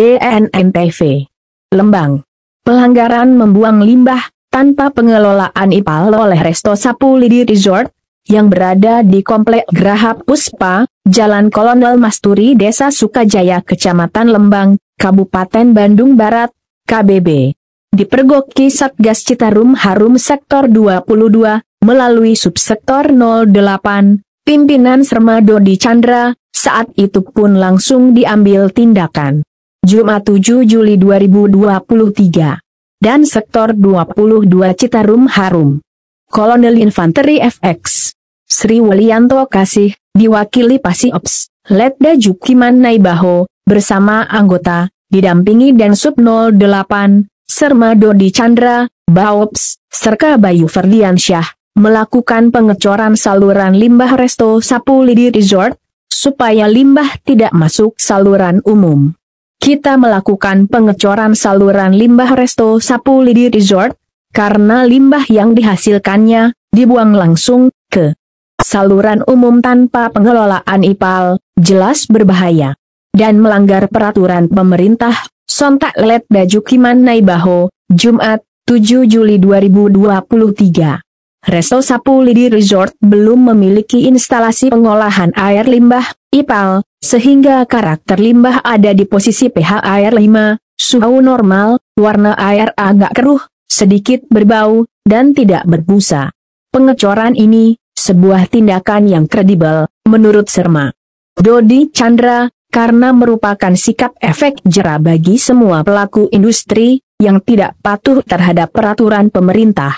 DNMPV. Lembang. Pelanggaran membuang limbah, tanpa pengelolaan IPAL oleh Resto Sapu Lidi Resort, yang berada di Komplek Graha Puspa, Jalan Kolonel Masturi Desa Sukajaya Kecamatan Lembang, Kabupaten Bandung Barat, KBB. Dipergoki Satgas Citarum Harum Sektor 22, melalui Subsektor 08, pimpinan Serma Dodi Chandra, saat itu pun langsung diambil tindakan. Jumat 7 Juli 2023. Dan Sektor 22 Citarum Harum. Kolonel Infanteri FX. Sri Welianto Kasih, diwakili Pasiops, Letda Jukiman Naibaho, bersama anggota, didampingi dan Sub 08, Serma Dodi Chandra, Baops, Serka Bayu Ferdiansyah, melakukan pengecoran saluran limbah Resto Sapu Lidi Resort, supaya limbah tidak masuk saluran umum kita melakukan pengecoran saluran limbah Resto Sapu Lidi Resort, karena limbah yang dihasilkannya dibuang langsung ke saluran umum tanpa pengelolaan IPAL, jelas berbahaya. Dan melanggar peraturan pemerintah, sontak baju Dajukiman Naibaho, Jumat, 7 Juli 2023. Resto Sapu Lidi Resort belum memiliki instalasi pengolahan air limbah, IPAL, sehingga karakter limbah ada di posisi pH air 5, suhu normal, warna air agak keruh, sedikit berbau, dan tidak berbusa. Pengecoran ini, sebuah tindakan yang kredibel, menurut Serma. Dodi Chandra, karena merupakan sikap efek jera bagi semua pelaku industri, yang tidak patuh terhadap peraturan pemerintah.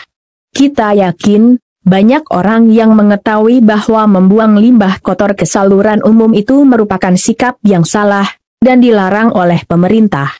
Kita yakin, banyak orang yang mengetahui bahwa membuang limbah kotor ke saluran umum itu merupakan sikap yang salah, dan dilarang oleh pemerintah.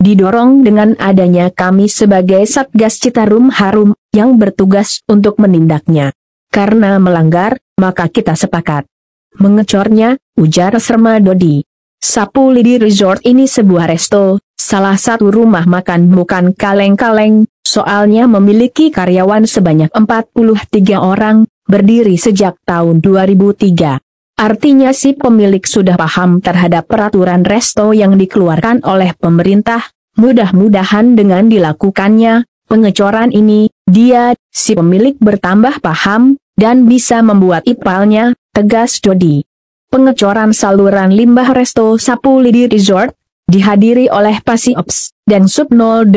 Didorong dengan adanya kami sebagai Satgas Citarum Harum, yang bertugas untuk menindaknya. Karena melanggar, maka kita sepakat. Mengecornya, ujar Serma Dodi. Sapu Lidi Resort ini sebuah resto, salah satu rumah makan bukan kaleng-kaleng, Soalnya memiliki karyawan sebanyak 43 orang, berdiri sejak tahun 2003. Artinya si pemilik sudah paham terhadap peraturan resto yang dikeluarkan oleh pemerintah, mudah-mudahan dengan dilakukannya, pengecoran ini, dia, si pemilik bertambah paham, dan bisa membuat ipalnya, tegas Jody. Pengecoran saluran limbah resto Sapu Lidi Resort, dihadiri oleh Pasi Ops, dan Sub 08,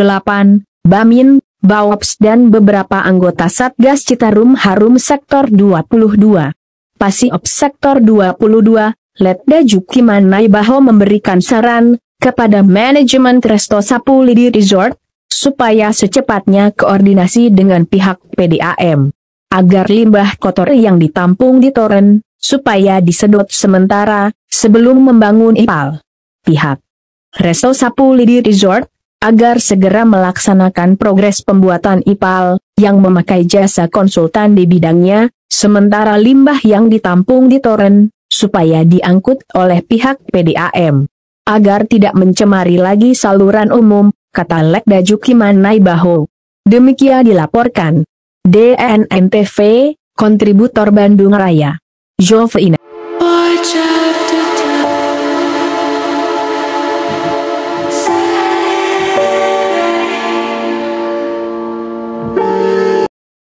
Bamin, Baops dan beberapa anggota Satgas Citarum Harum Sektor 22. Pasiops Sektor 22, Letda Jukiman Naibaho memberikan saran kepada manajemen Sapu Sapulidi Resort supaya secepatnya koordinasi dengan pihak PDAM agar limbah kotor yang ditampung di toren supaya disedot sementara sebelum membangun IPAL. Pihak Resto Sapulidi Resort agar segera melaksanakan progres pembuatan IPAL, yang memakai jasa konsultan di bidangnya, sementara limbah yang ditampung di Toren, supaya diangkut oleh pihak PDAM. Agar tidak mencemari lagi saluran umum, kata Lekda Jukiman Naibaho. Demikian dilaporkan. DNNTV, kontributor Bandung Raya. Jovina.